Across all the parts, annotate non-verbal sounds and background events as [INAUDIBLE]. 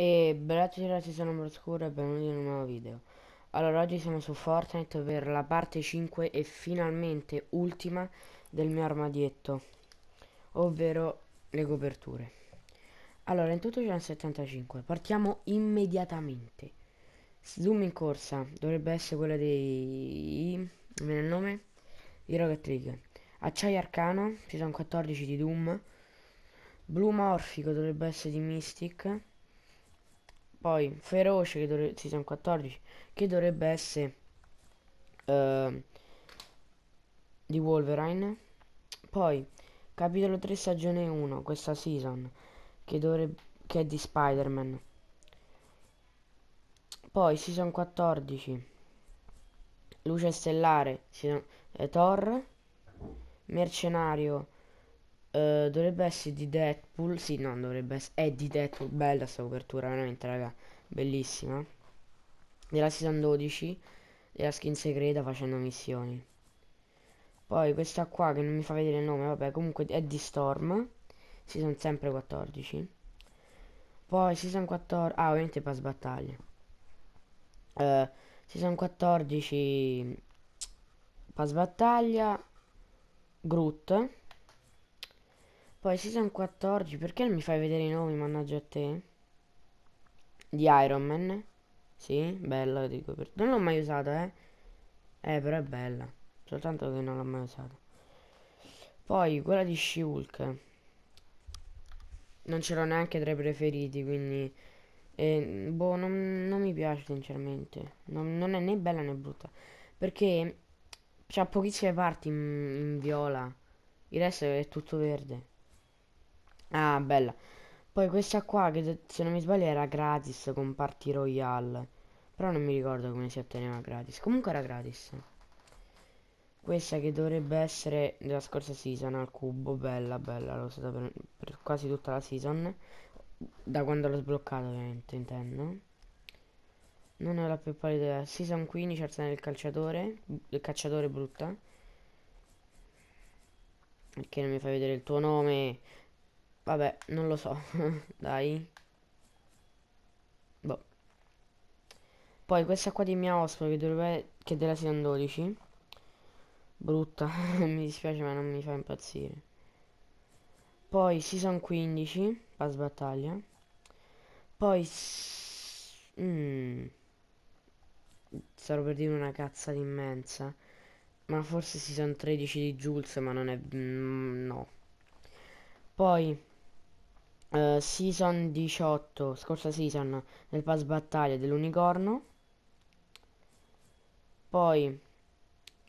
E belati ragazzi sono Ambroscuro e benvenuti in un nuovo video Allora oggi siamo su Fortnite per la parte 5 e finalmente ultima del mio armadietto Ovvero le coperture Allora in tutto c'è un 75 Partiamo immediatamente Zoom in corsa Dovrebbe essere quella dei... Non il nome? Di Rocket League Acciaio Arcano Ci sono 14 di Doom Blu Morfico dovrebbe essere di Mystic poi Feroce, che dovrebbe... Sì, siamo 14. Che dovrebbe essere... Uh, di Wolverine. Poi capitolo 3 stagione 1, questa season, che, dovrebbe, che è di Spider-Man. Poi season 14, Luce Stellare, season, eh, Thor, Mercenario, eh, dovrebbe essere di Deadpool. Sì, no, dovrebbe essere. È di Deadpool. Bella sta copertura, veramente, raga. Bellissima. Della season 12. Della skin segreta facendo missioni. Poi questa qua che non mi fa vedere il nome, vabbè, comunque è di Storm. Season sempre 14. Poi season 14. Ah, ovviamente pass battaglia. Uh, season 14. Pass battaglia. Groot poi season 14, perché non mi fai vedere i nomi, mannaggia a te? Di Iron Man. Sì, bella, dico. Per... Non l'ho mai usata, eh. Eh, però è bella. Soltanto che non l'ho mai usata. Poi, quella di she Non ce l'ho neanche tra i preferiti, quindi... Eh, boh, non, non, mi piace sinceramente. Non, non, è né bella né brutta. Perché c'ha pochissime parti in, in viola. Il resto è tutto verde. Ah, bella. Poi questa qua, che se non mi sbaglio era gratis con Party Royale. Però non mi ricordo come si otteneva gratis. Comunque era gratis. Questa che dovrebbe essere della scorsa season al cubo. Bella, bella. L'ho usata per, per quasi tutta la season. Da quando l'ho sbloccata ovviamente, intendo. Non è la più pallida idea. Season 15, arsene del calciatore. Il cacciatore brutta. Perché non mi fai vedere il tuo nome? Vabbè, non lo so. [LAUGHS] Dai. Boh. Poi questa qua di mia ospite che dovrebbe... Che della season 12. Brutta. [LAUGHS] mi dispiace ma non mi fa impazzire. Poi season 15. Pass battaglia. Poi... Mm. Sarò per dire una cazza di immensa. Ma forse season 13 di Jules, ma non è... Mm, no. Poi uh, season 18, scorsa season, nel pass battaglia dell'unicorno. Poi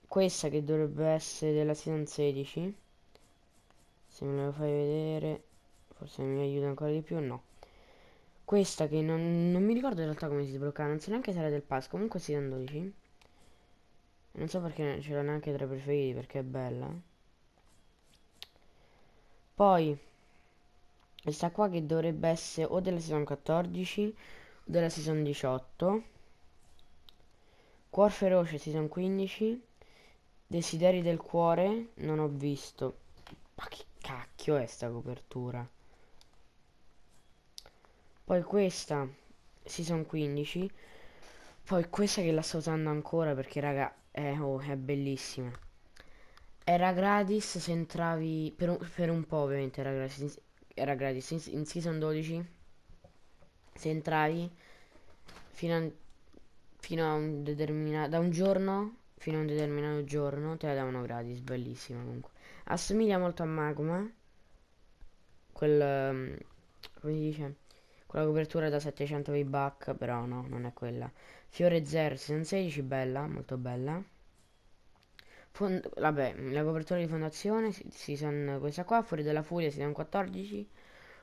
questa che dovrebbe essere della season 16. Se me lo fai vedere, forse mi aiuta ancora di più, no. Questa che non, non mi ricordo in realtà come si sblocca non so neanche se era del pass, comunque season 12. Non so perché ce l'ho neanche tra i preferiti, perché è bella. Poi questa qua che dovrebbe essere o della season 14 o della season 18 cuor feroce season 15 desideri del cuore non ho visto ma che cacchio è sta copertura poi questa season 15 poi questa che la sto usando ancora perché raga è, oh, è bellissima era gratis se entravi per un, per un po' ovviamente era gratis era gratis in, in season 12 se entravi fino a, fino a un determinato da un giorno fino a un determinato giorno te la davano gratis bellissima comunque assomiglia molto a magma quel ehm, come si dice quella copertura da 700 v buck però no non è quella fiore 0 16 bella molto bella Fond vabbè, mm, la copertura di fondazione season questa qua, fuori della furia season 14,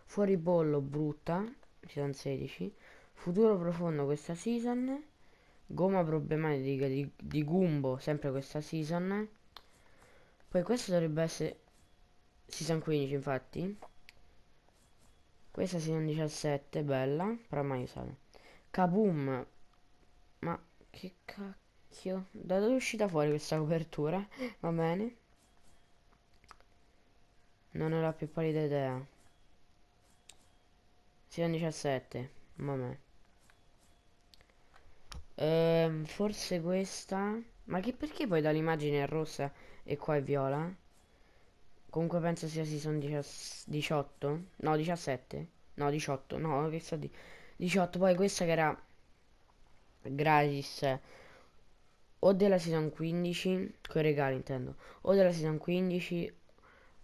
fuori bollo brutta season 16, futuro profondo questa season, gomma problematica di, di Gumbo sempre questa season, poi questa dovrebbe essere season 15 infatti, questa season 17, bella, però mai usata. Kaboom, ma che cacchio. Dio, oh. da dove è uscita fuori questa copertura? Va bene. Non ho la più pallida idea. Siamo 17. Vabbè. Ehm, forse questa. Ma che perché poi dall'immagine è rossa e qua è viola? Comunque penso sia season 18. No, 17. No, 18. No, che sta di. 18. Poi questa che era. Gratis o della season 15, con i regali intendo, o della season 15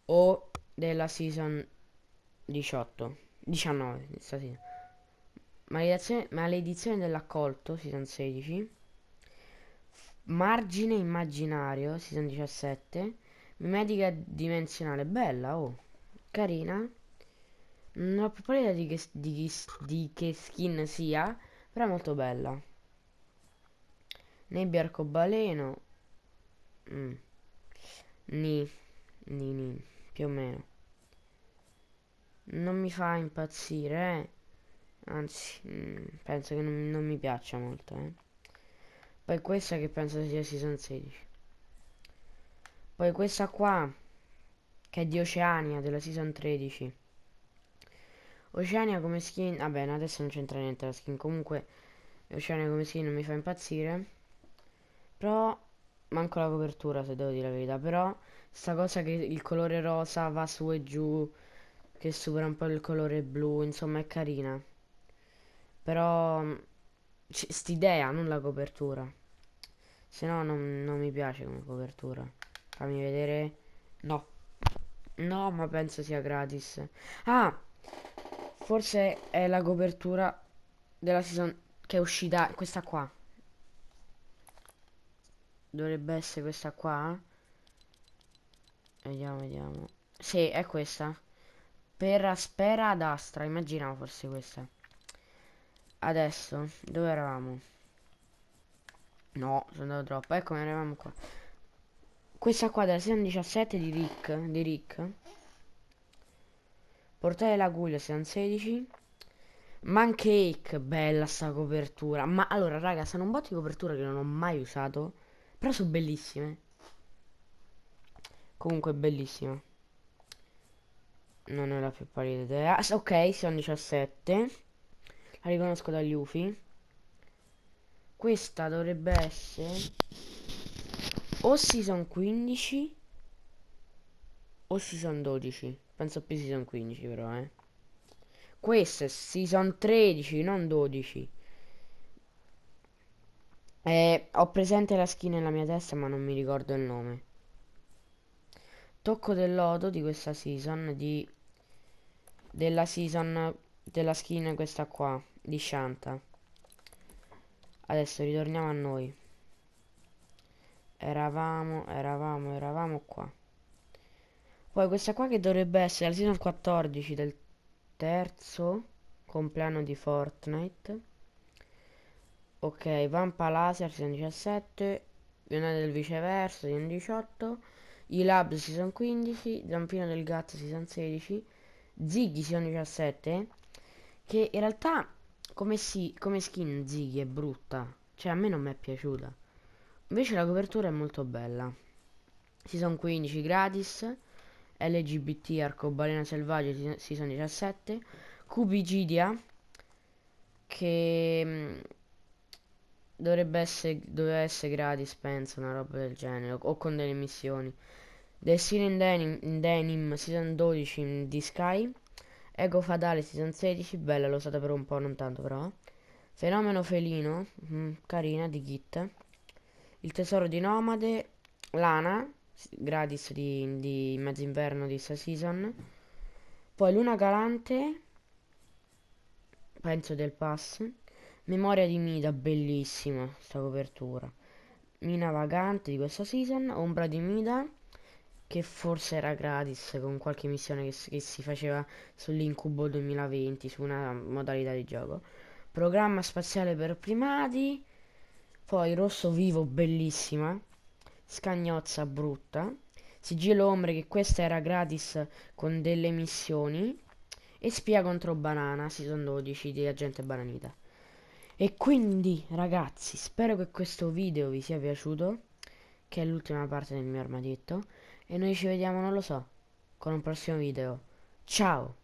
o della season 18, 19 statina. Maledizione, maledizione dell'accolto, season 16. Margine immaginario, season 17. Mimetica dimensionale, bella, oh, carina. Non ho proprio idea di che, di, di che skin sia, però è molto bella. Nebbia arcobaleno. Mm. Ni. Ni, ni. Più o meno. Non mi fa impazzire, eh. Anzi, mm, penso che non, non, mi piaccia molto, eh. Poi questa che penso sia Season 16. Poi questa qua, che è di Oceania, della Season 13. Oceania come skin... Vabbè, adesso non c'entra niente la skin. Comunque, Oceania come skin non mi fa impazzire. Però manco la copertura se devo dire la verità. Però sta cosa che il colore rosa va su e giù, che supera un po' il colore blu, insomma è carina. Però mm, st'idea, non la copertura. Se no non, non mi piace come copertura. Fammi vedere. No. No, ma penso sia gratis. Ah! Forse è la copertura della season che è uscita questa qua dovrebbe essere questa qua vediamo vediamo sì è questa per aspera ad astra immaginavo forse questa adesso dove eravamo no sono andato troppo eccomi eravamo qua questa qua della season 17 di Rick di Rick portale l'aguglia season 16 Mancake, bella sta copertura. Ma allora, raga, sono un botto di copertura che non ho mai usato. Però sono bellissime. Comunque bellissime. Non ho la più pallida idea. Ah, ok, sono 17. La riconosco dagli UFI. Questa dovrebbe essere... O season 15 o season 12. Penso più season 15 però, eh. Questa è season 13, non 12. Eh, ho presente la skin nella mia testa ma non mi ricordo il nome. Tocco del lodo di questa season, di... Della season, della skin questa qua, di Shanta. Adesso ritorniamo a noi. Eravamo, eravamo, eravamo qua. Poi questa qua che dovrebbe essere la season 14 del terzo compleanno di Fortnite. Ok, Vampa Laser siamo 17, Lionel del Viceverso siamo 18, I labs si sono 15, Zampino del Gatto si sono 16, Ziggy sono 17, che in realtà come, si, come skin Ziggy è brutta, cioè a me non mi è piaciuta. Invece la copertura è molto bella. Si sono 15 gratis, LGBT Arcobalena selvaggia si sono 17, Cubigidia che mm, Dovrebbe essere, doveva essere gratis, penso, una roba del genere, o con delle missioni. The Seal in Denim, in Denim Season 12 in di Sky. Ego Fatale Season 16, bella, l'ho usata per un po', non tanto però. Fenomeno Felino, mh, mm, carina, di Git. Il Tesoro di Nomade, Lana, gratis di, di mezzo inverno di questa season. Poi Luna Galante, penso del pass. Memoria di Mida, bellissima sta copertura. Mina vagante di questa season, Ombra di Mida, che forse era gratis con qualche missione che, che si faceva sull'incubo 2020, su una modalità di gioco. Programma spaziale per primati, poi Rosso Vivo, bellissima, Scagnozza brutta, Sigillo Ombre che questa era gratis con delle missioni, e Spia contro Banana, season 12 di Agente Bananita. E quindi ragazzi spero che questo video vi sia piaciuto Che è l'ultima parte del mio armadietto E noi ci vediamo non lo so Con un prossimo video Ciao